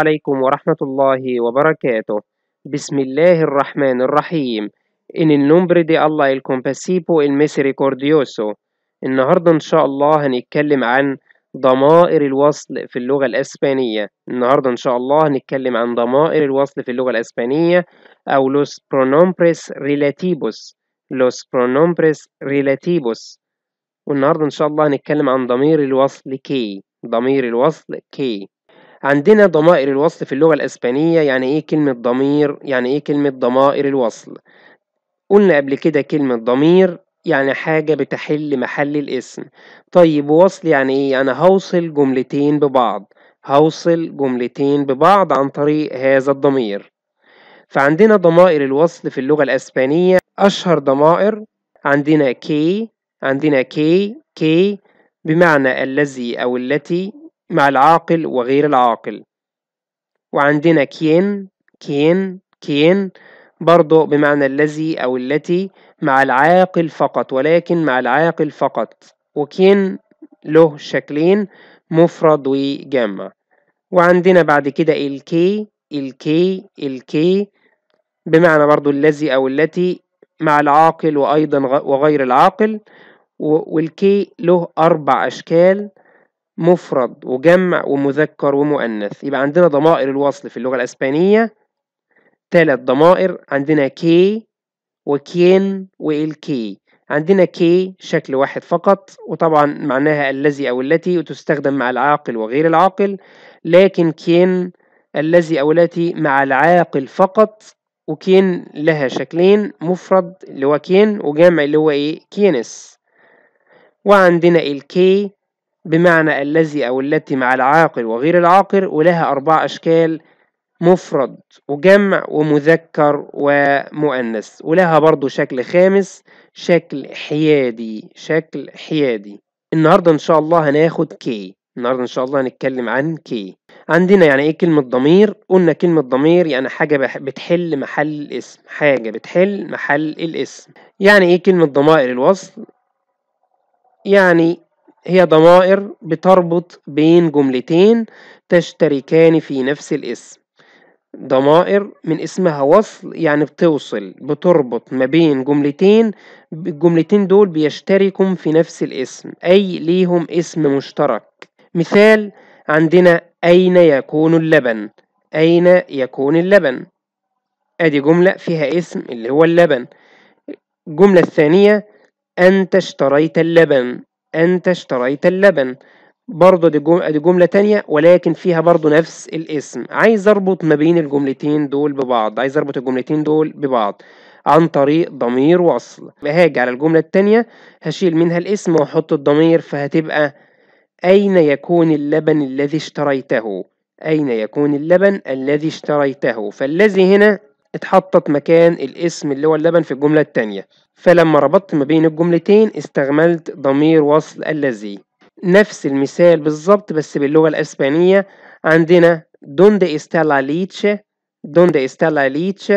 عليكم ورحمة الله وبركاته. بسم الله الرحمن الرحيم. إن النمبر دي الله Allah il compasivo النهارده إن شاء الله هنتكلم عن ضمائر الوصل في اللغة الأسبانية. النهارده إن شاء الله هنتكلم عن ضمائر الوصل في اللغة الأسبانية أو los pronombres relativos. los pronombres relativos. والنهارده إن شاء الله هنتكلم عن ضمير الوصل كي. ضمير الوصل كي. عندنا ضمائر الوصل في اللغة الإسبانية يعني إيه كلمة ضمير يعني إيه كلمة ضمائر الوصل قلنا قبل كده كلمة ضمير يعني حاجة بتحل محل الاسم طيب وصل يعني إيه أنا يعني هوصل جملتين ببعض هوصل جملتين ببعض عن طريق هذا الضمير فعندنا ضمائر الوصل في اللغة الإسبانية أشهر ضمائر عندنا كي عندنا كي كي بمعنى الذي أو التي مع العاقل وغير العاقل وعندنا كين كين كين برضو بمعنى الذي أو التي مع العاقل فقط ولكن مع العاقل فقط وكين له شكلين مفرد وجمع وعندنا بعد كده الكي الكي الكي بمعنى برضو الذي أو التي مع العاقل وأيضا وغير العاقل والكي له أربع أشكال مفرد وجمع ومذكر ومؤنث يبقى عندنا ضمائر الوصل في اللغة الأسبانية ثلاث ضمائر عندنا كي وكين والكي عندنا كي شكل واحد فقط وطبعا معناها الذي أو التي وتستخدم مع العاقل وغير العاقل لكن كين الذي أو التي مع العاقل فقط وكين لها شكلين مفرد اللي هو كين وجمع اللي هو إيه كينس وعندنا الكي بمعنى الذي أو التي مع العاقل وغير العاقل ولها أربع أشكال مفرد وجمع ومذكر ومؤنث ولها برضو شكل خامس شكل حيادي شكل حيادي النهاردة إن شاء الله هناخد كي النهاردة إن شاء الله هنتكلم عن كي عندنا يعني إيه كلمة ضمير قلنا كلمة ضمير يعني حاجة بتحل محل الاسم حاجة بتحل محل الاسم يعني إيه كلمة ضمائر الوصل يعني هي ضمائر بتربط بين جملتين تشتركان في نفس الاسم ضمائر من اسمها وصل يعني بتوصل بتربط ما بين جملتين الجملتين دول بيشتركوا في نفس الاسم أي ليهم اسم مشترك مثال عندنا أين يكون اللبن أين يكون اللبن أدي جملة فيها اسم اللي هو اللبن الجملة الثانية أنت اشتريت اللبن أنت اشتريت اللبن برضه دي جملة, دي جملة تانية ولكن فيها برضه نفس الاسم عايز أربط ما بين الجملتين دول ببعض عايز أربط الجملتين دول ببعض عن طريق ضمير وصل هاجي على الجملة التانية هشيل منها الاسم وأحط الضمير فهتبقى أين يكون اللبن الذي اشتريته أين يكون اللبن الذي اشتريته فالذي هنا اتحطت مكان الاسم اللي هو اللبن في الجملة التانية فلما ربطت ما بين الجملتين استعملت ضمير وصل الذي نفس المثال بالظبط بس باللغة الأسبانية عندنا donde استالا ليتش leche استالا ليتش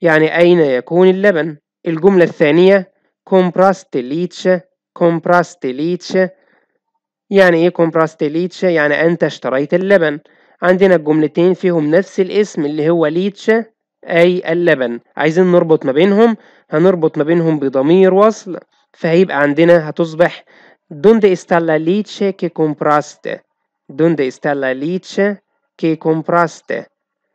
يعني أين يكون اللبن الجملة الثانية كومبراست ليتش كومبراست ليتش يعني إيه كومبراست ليتش يعني أنت اشتريت اللبن عندنا الجملتين فيهم نفس الاسم اللي هو ليتش أي اللبن عايزين نربط ما بينهم هنربط ما بينهم بضمير وصل فهيبقى عندنا هتصبح donde está la leche que compraste donde está la leche que compraste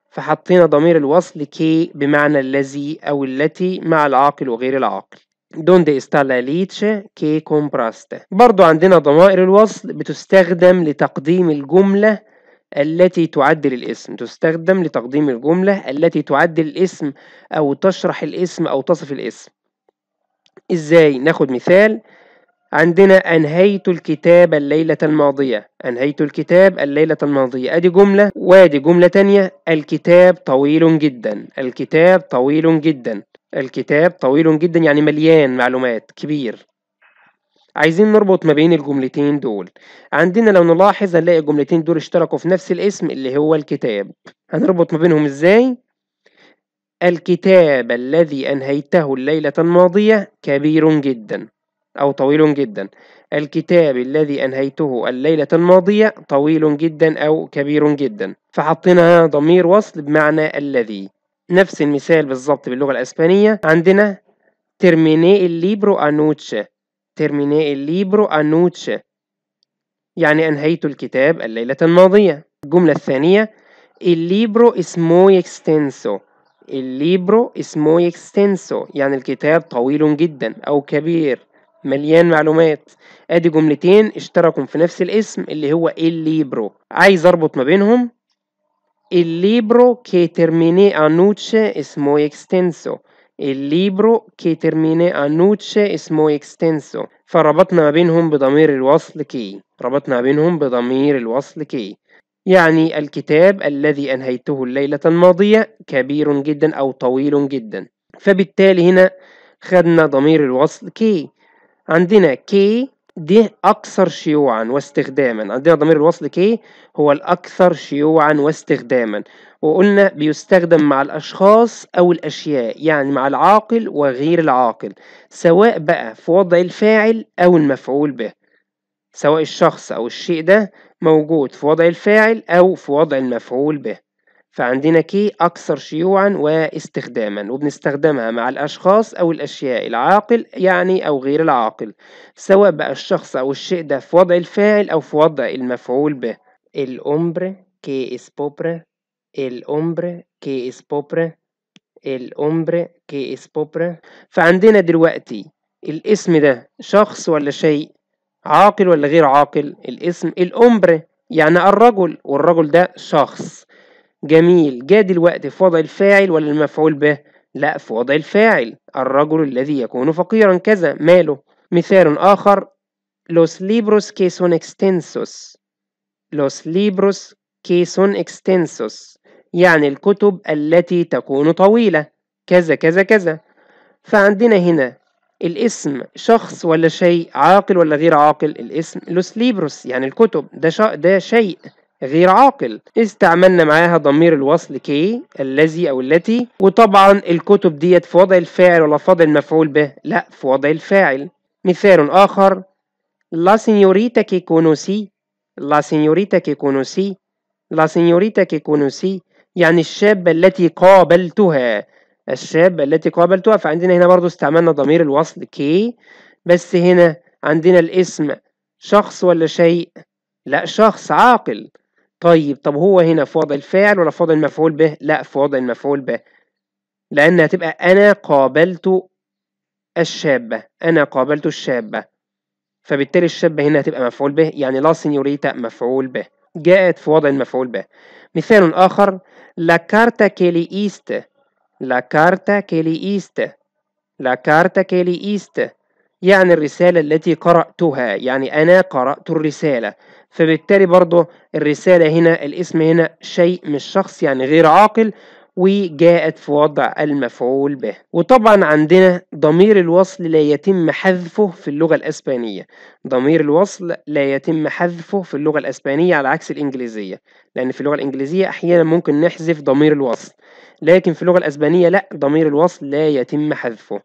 فحطينا ضمير الوصل كي بمعنى الذي أو التي مع العاقل وغير العاقل donde está la leche que compraste برضو عندنا ضمائر الوصل بتستخدم لتقديم الجملة التي تعدل الاسم تستخدم لتقديم الجملة التي تعدل الاسم أو تشرح الاسم أو تصف الاسم إزاي؟ ناخد مثال عندنا أنهيت الكتاب الليلة الماضية أنهيت الكتاب الليلة الماضية أدي جملة وأدي جملة تانية الكتاب طويل جدا الكتاب طويل جدا الكتاب طويل جدا يعني مليان معلومات كبير عايزين نربط ما بين الجملتين دول عندنا لو نلاحظ هنلاقي الجملتين دول اشتركوا في نفس الاسم اللي هو الكتاب هنربط ما بينهم ازاي الكتاب الذي أنهيته الليلة الماضية كبير جدا أو طويل جدا الكتاب الذي أنهيته الليلة الماضية طويل جدا أو كبير جدا فحطينا ضمير وصل بمعنى الذي نفس المثال بالظبط باللغة الأسبانية عندنا ترميني الليبرو انوتشا terminé الليبرو libro anoche يعني أنهيت الكتاب الليلة الماضية الجملة الثانية الليبرو libro es muy extenso il libro es muy extenso يعني الكتاب طويل جدا أو كبير مليان معلومات ادي جملتين اشتركوا في نفس الاسم اللي هو الليبرو عايز اربط ما بينهم الليبرو كي ترميني انوتشي اسمه اكستنسو E el libro que termine anoche es اسمه extenso فربطنا ما بينهم بضمير الوصل كي ربطنا بينهم بضمير الوصل كي يعني الكتاب الذي أنهيته الليلة الماضية كبير جدا أو طويل جدا فبالتالي هنا خدنا ضمير الوصل كي عندنا كي دي أكثر شيوعا واستخداما عندنا ضمير الوصل كي هو الأكثر شيوعا واستخداما وقلنا بيستخدم مع الأشخاص أو الأشياء يعني مع العاقل وغير العاقل سواء بقى في وضع الفاعل أو المفعول به سواء الشخص أو الشيء ده موجود في وضع الفاعل أو في وضع المفعول به فعندنا كي أكثر شيوعا واستخداما وبنستخدمها مع الأشخاص أو الأشياء العاقل يعني أو غير العاقل سواء بقى الشخص أو الشيء ده في وضع الفاعل أو في وضع المفعول به الأمبر كي إس es الأمبر كي إس que الأمبر كي إس hombre فعندنا دلوقتي الاسم ده شخص ولا شيء عاقل ولا غير عاقل الاسم الأمبر يعني الرجل والرجل ده شخص جميل جاء دلوقتي في وضع الفاعل ولا المفعول به لا في وضع الفاعل الرجل الذي يكون فقيرا كذا ماله مثال آخر los libros que son extensos los libros que son extensos يعني الكتب التي تكون طويلة كذا كذا كذا فعندنا هنا الاسم شخص ولا شيء عاقل ولا غير عاقل الاسم لوس ليبروس يعني الكتب ده, ده شيء غير عاقل استعملنا معاها ضمير الوصل كي الذي أو التي وطبعا الكتب ديت في وضع الفاعل ولا في وضع المفعول به لا في وضع الفاعل مثال آخر لا سينيوريتا كي كونوسي لا سينيوريتا كي كونوسي لا سينيوريتا كي كونوسي يعني الشابة التي قابلتها الشابة التي قابلتها فعندنا هنا برضو استعملنا ضمير الوصل كي بس هنا عندنا الاسم شخص ولا شيء لا شخص عاقل طيب طب هو هنا في وضع الفاعل ولا في وضع المفعول به لا في وضع المفعول به لأن هتبقى أنا قابلت الشابة أنا قابلت الشابة فبالتالي الشابة هنا هتبقى مفعول به يعني لا سينيوريتا مفعول به جاءت في وضع المفعول به مثال آخر لا كارتا كيلي إيست لا كارتا كيلي إيست لا كارتا كيلي إيست يعني الرسالة التي قرأتها يعني أنا قرأت الرسالة فبالتالي برضه الرسالة هنا الاسم هنا شيء مش شخص يعني غير عاقل وجاءت في وضع المفعول به وطبعا عندنا ضمير الوصل لا يتم حذفه في اللغة الأسبانية ضمير الوصل لا يتم حذفه في اللغة الأسبانية على عكس الإنجليزية لأن في اللغة الإنجليزية أحيانا ممكن نحذف ضمير الوصل لكن في اللغة الأسبانية لا ضمير الوصل لا يتم حذفه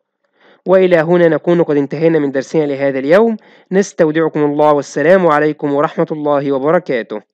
وإلى هنا نكون قد انتهينا من درسنا لهذا اليوم نستودعكم الله والسلام عليكم ورحمة الله وبركاته